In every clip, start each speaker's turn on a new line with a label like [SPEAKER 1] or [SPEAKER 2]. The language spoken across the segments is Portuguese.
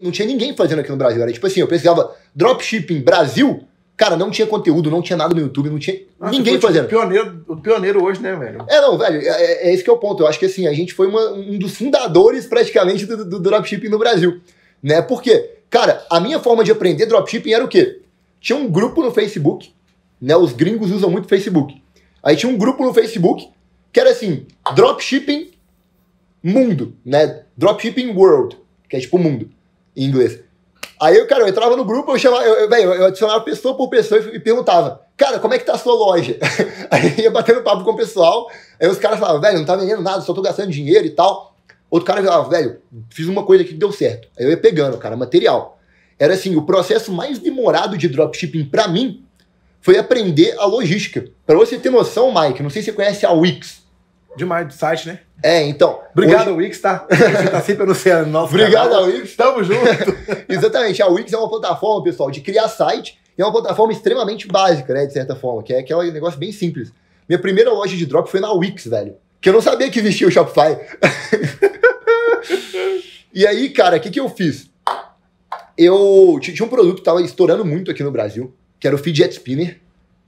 [SPEAKER 1] Não tinha ninguém fazendo aqui no Brasil. Era tipo assim, eu precisava dropshipping Brasil. Cara, não tinha conteúdo, não tinha nada no YouTube, não tinha Nossa, ninguém foi, tipo fazendo. Tipo, pioneiro, o pioneiro hoje, né, velho? É, não, velho, é, é, é, esse que é o ponto. Eu acho que assim, a gente foi uma, um dos fundadores praticamente do, do dropshipping no Brasil. Né? Porque, cara, a minha forma de aprender dropshipping era o quê? Tinha um grupo no Facebook, né? Os gringos usam muito Facebook. Aí tinha um grupo no Facebook que era assim, dropshipping mundo, né? Dropshipping world, que é tipo mundo em inglês. Aí, cara, eu entrava no grupo, eu chamava, eu, eu, eu adicionava pessoa por pessoa e, e perguntava, cara, como é que tá a sua loja? aí ia batendo papo com o pessoal, aí os caras falavam, velho, não tá vendendo nada, só tô gastando dinheiro e tal. Outro cara falava, velho, fiz uma coisa aqui que deu certo. Aí eu ia pegando, cara, material. Era assim, o processo mais demorado de dropshipping para mim foi aprender a logística. Para você ter noção, Mike, não sei se você conhece a Wix demais do site, né? É, então. Obrigado hoje... ao Wix, tá? Você tá sempre anunciando nosso Obrigado canal. ao Wix, tamo junto. Exatamente, a Wix é uma plataforma, pessoal, de criar site e é uma plataforma extremamente básica, né, de certa forma, que é aquele é negócio bem simples. Minha primeira loja de drop foi na Wix, velho, que eu não sabia que existia o Shopify. e aí, cara, o que, que eu fiz? Eu tinha um produto que tava estourando muito aqui no Brasil, que era o Fidget Spinner.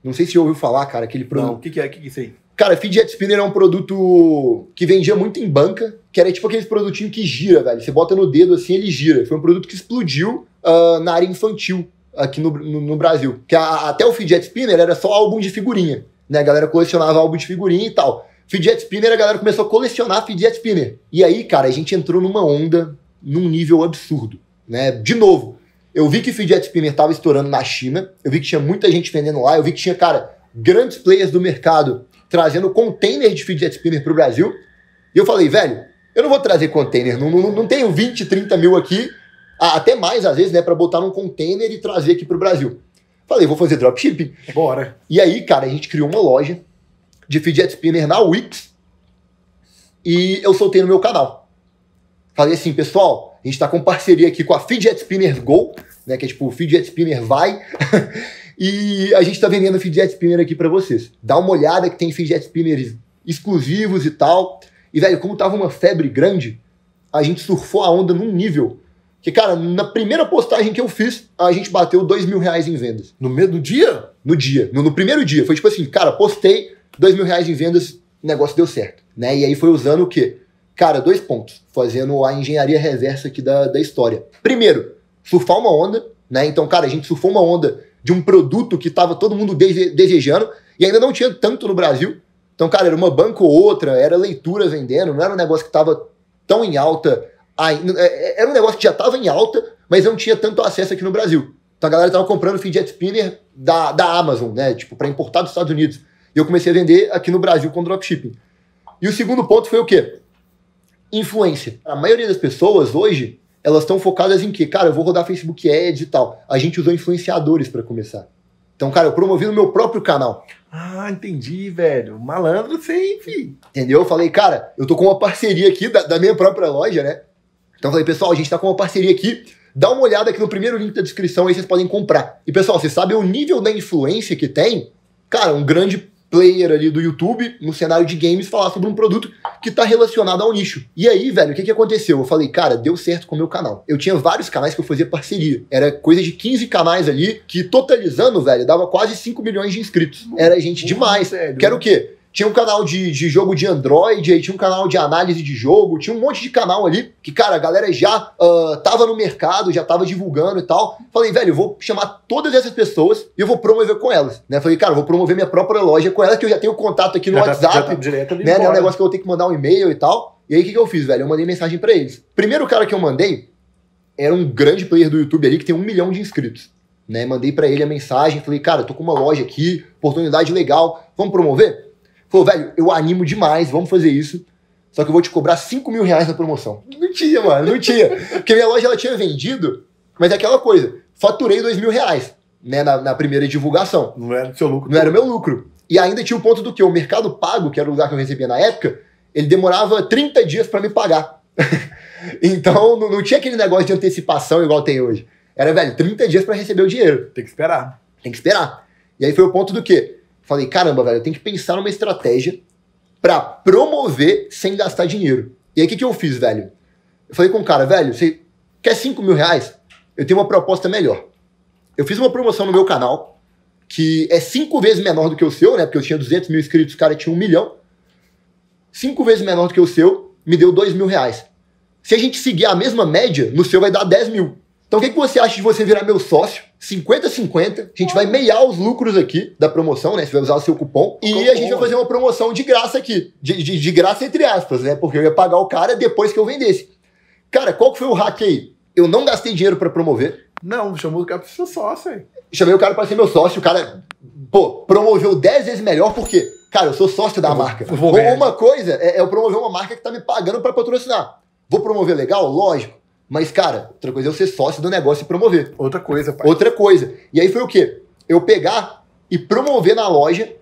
[SPEAKER 1] Não sei se já ouviu falar, cara, aquele produto. Não, o que, que é? O que, que é isso aí? Cara, o Fidget spinner é um produto que vendia muito em banca, que era tipo aquele produtinho que gira, velho. Você bota no dedo assim, ele gira. Foi um produto que explodiu uh, na área infantil aqui no, no, no Brasil. Que a, até o Fidget spinner era só álbum de figurinha, né? A galera colecionava álbum de figurinha e tal. Fidget spinner, a galera começou a colecionar Fidget spinner. E aí, cara, a gente entrou numa onda num nível absurdo, né? De novo, eu vi que Fidget spinner tava estourando na China, eu vi que tinha muita gente vendendo lá, eu vi que tinha, cara, grandes players do mercado trazendo container de fidget spinner para o Brasil. E eu falei, velho, eu não vou trazer container, não, não, não tenho 20, 30 mil aqui, até mais às vezes, né, para botar num container e trazer aqui para o Brasil. Falei, vou fazer dropshipping. Bora. E aí, cara, a gente criou uma loja de fidget spinner na Wix e eu soltei no meu canal. Falei assim, pessoal, a gente está com parceria aqui com a Fidget Spinner Go, né, que é tipo o Fidget Spinner vai. E a gente está vendendo fidget spinner aqui para vocês. Dá uma olhada que tem fidget spinners exclusivos e tal. E, velho, como tava uma febre grande, a gente surfou a onda num nível que, cara, na primeira postagem que eu fiz, a gente bateu dois mil reais em vendas. No do dia? No dia. No, no, primeiro dia. Foi tipo assim, cara, postei dois mil reais em vendas, o negócio deu certo. Né? E aí foi usando o quê? Cara, dois pontos. Fazendo a engenharia reversa aqui da, da história. Primeiro, surfar uma onda, né? Então, cara, a gente surfou uma onda de um produto que estava todo mundo desejando e ainda não tinha tanto no Brasil. Então, cara, era uma banca ou outra, era leitura vendendo, não era um negócio que estava tão em alta é, é, Era um negócio que já estava em alta, mas não tinha tanto acesso aqui no Brasil. Então a galera estava comprando fidget spinner da, da Amazon, né? Tipo, para importar dos Estados Unidos. E eu comecei a vender aqui no Brasil com dropshipping. E o segundo ponto foi o quê? Influência. A maioria das pessoas hoje elas estão focadas em quê? Cara, eu vou rodar Facebook Ads e tal. A gente usou influenciadores para começar. Então, cara, eu promovi no meu próprio canal. Ah, entendi, velho. Malandro sempre. Entendeu? Eu falei, cara, eu tô com uma parceria aqui da, da minha própria loja, né? Então eu falei, pessoal, a gente tá com uma parceria aqui. Dá uma olhada aqui no primeiro link da descrição, aí vocês podem comprar. E pessoal, vocês sabem o nível da influência que tem? Cara, um grande player ali do YouTube, no cenário de games, falar sobre um produto que está relacionado ao nicho. E aí, velho, o que, que aconteceu? Eu falei, cara, deu certo com o meu canal. Eu tinha vários canais que eu fazia parceria. Era coisa de 15 canais ali, que totalizando, velho, dava quase 5 milhões de inscritos. Era gente demais. Quero o né? quê? tinha um canal de, de jogo de Android, aí tinha um canal de análise de jogo, tinha um monte de canal ali que, cara, a galera já uh, tava no mercado, já tava divulgando e tal. Falei, velho, vou chamar todas essas pessoas e eu vou promover com elas, né? Falei, cara, vou promover minha própria loja com elas, que eu já tenho contato aqui no já tá- WhatsApp, já tá direto né? É um negócio que eu vou ter que mandar um e-mail e tal. E aí, o que, que eu fiz, velho? Eu mandei mensagem para eles. Primeiro cara que eu mandei era um grande player do YouTube ali que tem um milhão de inscritos. Né, mandei para ele a mensagem, falei, cara, tô com uma loja aqui, oportunidade legal, vamos promover? Falou, velho, eu animo demais, vamos fazer isso. Só que eu vou te cobrar 5 mil reais na promoção. Não tinha, mano, não tinha. Porque minha loja ela tinha vendido, mas é aquela coisa, faturei 2 mil reais, né, na, na primeira divulgação. Não era o seu lucro. Não era o meu lucro. E ainda tinha o ponto do que o Mercado Pago, que era o lugar que eu recebia na época, ele demorava 30 dias para me pagar. então não, não, tinha aquele negócio de antecipação igual tem hoje. Era, velho, 30 dias para receber o dinheiro. Tem que esperar. Tem que esperar. E aí foi o ponto do quê? Falei, caramba, velho, eu tenho que pensar numa estratégia para promover sem gastar dinheiro. E aí o que, que eu fiz, velho? Eu falei com o cara, velho, você quer 5 mil reais? Eu tenho uma proposta melhor. Eu fiz uma promoção no meu canal, que é cinco vezes menor do que o seu, né? Porque eu tinha 200 mil inscritos, o cara tinha um milhão. Cinco vezes menor do que o seu, me deu 2 mil reais. Se a gente seguir a mesma média, no seu vai dar 10 mil. Então, o que, que você acha de você virar meu sócio? 50-50. A gente vai meiar os lucros aqui da promoção, né? Você vai usar o seu cupom. E cupom, a gente vai fazer uma promoção de graça aqui. De, de, de, graça, entre aspas, né? Porque eu ia pagar o cara depois que eu vendesse. Cara, qual que foi o hack aí? Eu não gastei dinheiro para promover. Não, chamou o cara pra ser sócio, hein? Chamei o cara pra ser meu sócio. O cara, pô, promoveu 10 vezes melhor, porque, cara, eu sou sócio da eu marca. Vou, vou uma coisa é, é eu promover uma marca que tá me pagando para patrocinar. Vou promover legal? Lógico. Mas, cara, outra coisa é eu ser sócio do negócio e promover. Outra coisa, pai. Outra coisa. E aí foi o quê? Eu pegar e promover na loja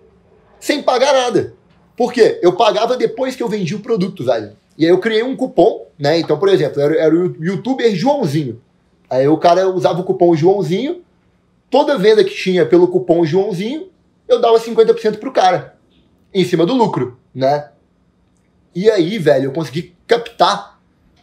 [SPEAKER 1] sem pagar nada. Por quê? Eu pagava depois que eu vendia o produto, velho. E aí eu criei um cupom, né? Então, por exemplo, era, era o youtuber Joãozinho. Aí o cara usava o cupom Joãozinho. Toda venda que tinha pelo cupom Joãozinho, eu dava 50% pro cara. Em cima do lucro, né? E aí, velho, eu consegui captar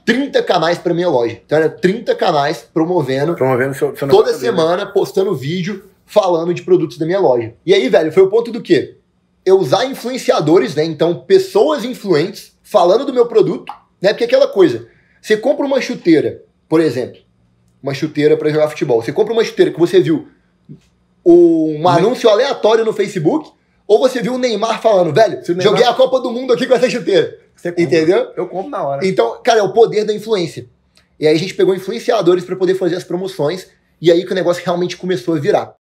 [SPEAKER 1] 30 canais para minha loja. Então era 30 canais promovendo, promovendo seu, seu toda né? semana, dele. postando vídeo falando de produtos da minha loja. E aí, velho, foi o ponto do quê? Eu usar influenciadores, né? Então, pessoas influentes falando do meu produto, né? Porque é aquela coisa, você compra uma chuteira, por exemplo, uma chuteira para jogar futebol. Você compra uma chuteira que você viu um anúncio aleatório no Facebook, ou você viu o Neymar falando, velho, Neymar... joguei a Copa do Mundo aqui com essa chuteira. Você compra. Entendeu? Eu compro na hora. Então, cara, é o poder da influência. E aí a gente pegou influenciadores para poder fazer as promoções. E aí que o negócio realmente começou a virar.